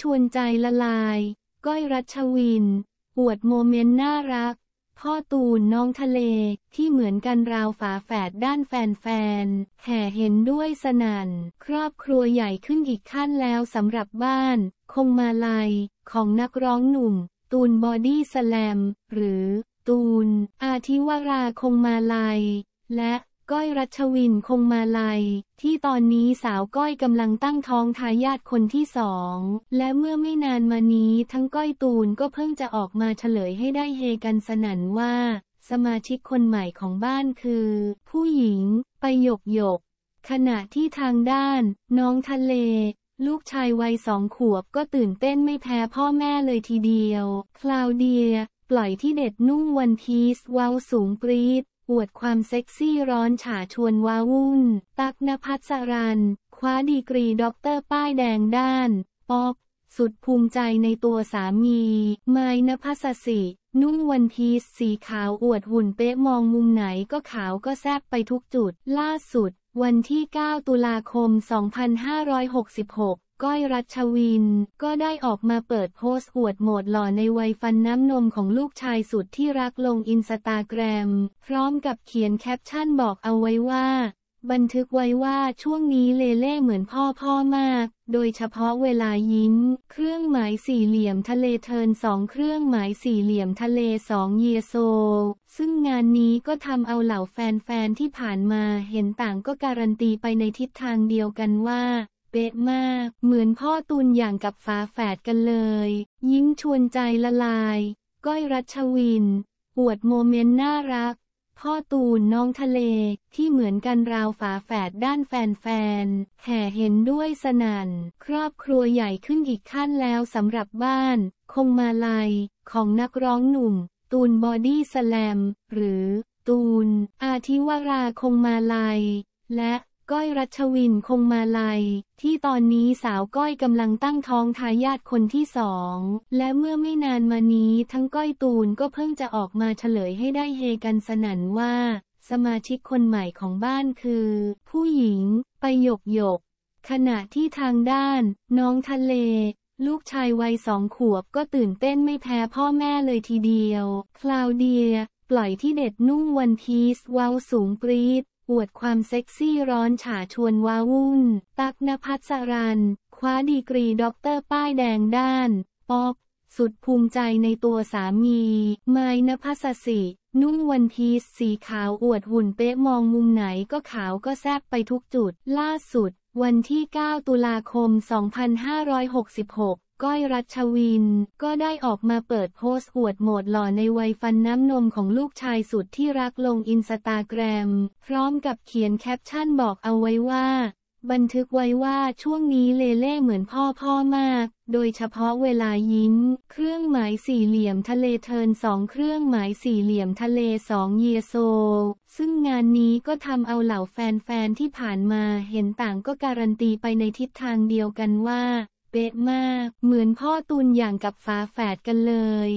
ชวนใจละลาย ก้อยรัชวิน ปวดโมเมนต์น่ารัก พ่อตูนน้องทะเลที่เหมือนกันราวฝาแฝดด้านแฟนแฟนแห่เห็นด้วยสนัน่นครอบครัวใหญ่ขึ้นอีกขั้นแล้วสำหรับบ้าน คงมาลัยของนักร้องหนุ่ม ตูนบอดี้สแลม หรือ ตูนอาทิวราคงมาลัย และก้อยรัชวินคงมาลัย ที่ตอนนี้สาวก้อยกำลังตั้งท้องทายาทคนที่สอง และเมื่อไม่นานมานี้ทั้งก้อยตูนก็เพิ่งจะออกมาเฉลยให้ได้เฮกันสนั่นว่า สมาชิกคนใหม่ของบ้านคือ ผู้หญิง ไปหยกหยก ขณะที่ทางด้าน น้องทะเล ลูกชายวัยสองขวบก็ตื่นเต้นไม่แพ้พ่อแม่เลยทีเดียวคลาวเดียปล่อยที่เด็ดนุ่งวันพีเว้าวสูงปรีดอวดความเซ็กซี่ร้อนฉาชวนว้าวุ่น ตักนภัสรัน คว้าดีกรีด็อกเตอร์ป้ายแดงด้าน ป๊อก สุดภูมิใจในตัวสามีไมนภัสสินุ่งวันพีซสีขาวอวดหุ่นเป๊ะมองมุมไหนก็ขาวก็แซบไปทุกจุด ล่าสุด วันที่ 9 ตุลาคม 2566 ก้อยรัชวิน ก็ได้ออกมาเปิดโพสต์อวดโหมดหล่อในวัยฟันน้ำนมของลูกชายสุดที่รักลงอินสตาแกรมพร้อมกับเขียนแคปชั่นบอกเอาไว้ว่าบันทึกไว้ว่าช่วงนี้เลเล่เหมือนพ่อพ่อมาก โดยเฉพาะเวลายิ้มเครื่องหมายสี่เหลี่ยมทะเลเทินสองเครื่องหมายสี่เหลี่ยมทะเลสองเยโซ ซึ่งงานนี้ก็ทำเอาเหล่าแฟนๆที่ผ่านมาเห็นต่างก็การันตีไปในทิศทางเดียวกันว่า เป๊ะมาก เหมือนพ่อตูนอย่างกับฟ้าแฝดกันเลยยิ้มชวนใจละลาย ก้อยรัชวินอวดโมเมนต์น่ารักพ่อตูนน้องทะเล ที่เหมือนกันราวฝาแฝดด้านแฟนแฟน แห่เห็นด้วยสนัน่นครอบครัวใหญ่ขึ้นอีกขั้นแล้วสำหรับบ้าน คงมาลัย ของนักร้องหนุ่ม ตูนบอดี้สแลมหรือตูนอาทิวราคงมาลัย และก้อยรัชวินคงมาลัย ที่ตอนนี้สาวก้อยกำลังตั้งท้องทายาทคนที่สอง และเมื่อไม่นานมานี้ทั้งก้อยตูนก็เพิ่งจะออกมาเฉลยให้ได้เฮกันสนั่นว่า สมาชิกคนใหม่ของบ้านคือ ผู้หญิง ไปหยกหยก ขณะที่ทางด้าน น้องทะเล ลูกชายวัยสองขวบก็ตื่นเต้นไม่แพ้พ่อแม่เลยทีเดียวคลาวเดียปล่อยที่เด็ดนุ่งวันพีเวาวสูงปรีดอวดความเซ็กซี่ร้อนฉาชวนว้าวุ่น ตักนภัสรันคว้าดีกรีด็อกเตอร์ ป้ายแดงด้านปอก สุดภูมิใจในตัวสามีไมนภัสสิ นุ่งวันพีสสีขาวอวดหุ่นเป๊ะมองมุมไหนก็ขาวก็แซบไปทุกจุด ล่าสุด วันที่ 9 ตุลาคม 2566ก้อยรัชวิน ก็ได้ออกมาเปิดโพสต์อวดโหมดหล่อในวัยฟันน้ำนมของลูกชายสุดที่รักลงอินสตาแกรม พร้อมกับเขียนแคปชั่นบอกเอาไว้ว่า บันทึกไว้ว่าช่วงนี้เลเล่เหมือนพ่อพ่อมาก โดยเฉพาะเวลายิ้มเครื่องหมายสี่เหลี่ยมทะเลเทินสองเครื่องหมายสี่เหลี่ยมทะเลสองเยโซ ซึ่งงานนี้ก็ทำเอาเหล่าแฟนๆ ที่ผ่านมาเห็นต่างก็การันตีไปในทิศทางเดียวกันว่าเป๊ะมาก เหมือนพ่อตูนอย่างกับฝาแฝดกันเลย